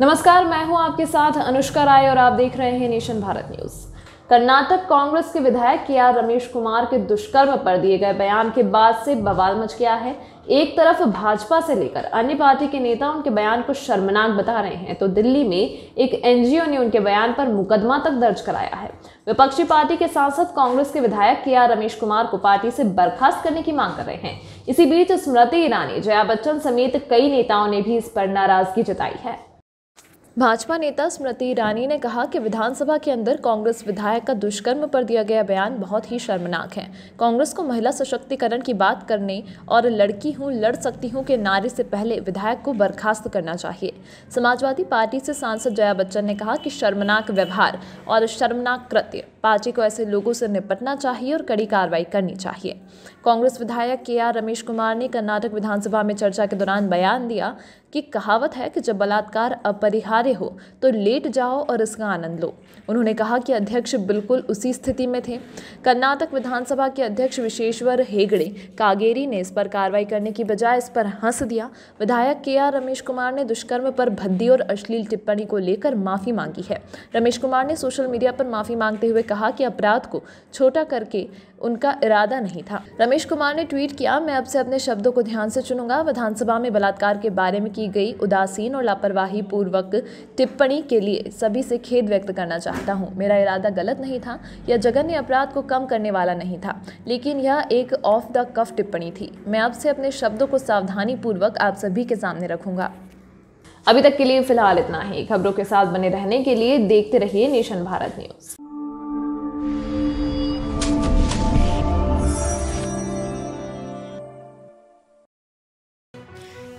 नमस्कार मैं हूं आपके साथ अनुष्का राय और आप देख रहे हैं नेशन भारत न्यूज कर्नाटक कांग्रेस के विधायक के आर रमेश कुमार के दुष्कर्म पर दिए गए बयान के बाद से बवाल मच गया है एक तरफ भाजपा से लेकर अन्य पार्टी के नेता उनके बयान को शर्मनाक बता रहे हैं तो दिल्ली में एक एनजीओ ने उनके बयान पर मुकदमा तक दर्ज कराया है विपक्षी पार्टी के सांसद कांग्रेस के विधायक के आर रमेश कुमार को पार्टी से बर्खास्त करने की मांग कर रहे हैं इसी बीच स्मृति ईरानी जया बच्चन समेत कई नेताओं ने भी इस पर नाराजगी जताई है भाजपा नेता स्मृति ईरानी ने कहा कि विधानसभा के अंदर कांग्रेस विधायक का दुष्कर्म पर दिया गया बयान बहुत ही शर्मनाक है कांग्रेस को महिला सशक्तिकरण की बात करने और लड़की हूँ लड़ सकती हूँ के नारे से पहले विधायक को बर्खास्त करना चाहिए समाजवादी पार्टी से सांसद जया बच्चन ने कहा कि शर्मनाक व्यवहार और शर्मनाक कृत्य पार्टी को ऐसे लोगों से निपटना चाहिए और कड़ी कार्रवाई करनी चाहिए कांग्रेस विधायक के आर रमेश कुमार ने कर्नाटक विधानसभा में चर्चा के दौरान बयान दिया कि कहावत है कि जब बलात्कार अपरिहार्य हो तो लेट जाओ और इसका आनंद लो उन्होंने कहा कि अध्यक्ष बिल्कुल उसी स्थिति में थे कर्नाटक विधानसभा के अध्यक्ष विशेश्वर हेगड़े कागेरी ने इस पर कार्रवाई करने की बजाय इस पर हंस दिया विधायक के आर रमेश कुमार ने दुष्कर्म पर भद्दी और अश्लील टिप्पणी को लेकर माफ़ी मांगी है रमेश कुमार ने सोशल मीडिया पर माफ़ी मांगते हुए कहा कहा कि अपराध को छोटा करके उनका इरादा नहीं था रमेश कुमार ने ट्वीट किया मैं अब से अपने शब्दों को ध्यान से चुनूंगा विधानसभा में बलात्कार के बारे में की गई उदासीन और लापरवाही पूर्वक टिप्पणी के लिए सभी से खेद व्यक्त करना चाहता हूँ मेरा इरादा गलत नहीं था या जघन्य अपराध को कम करने वाला नहीं था लेकिन यह एक ऑफ द कफ टिप्पणी थी मैं अब से अपने शब्दों को सावधानी पूर्वक आप सभी के सामने रखूंगा अभी तक के लिए फिलहाल इतना ही खबरों के साथ बने रहने के लिए देखते रहिए नेशन भारत न्यूज़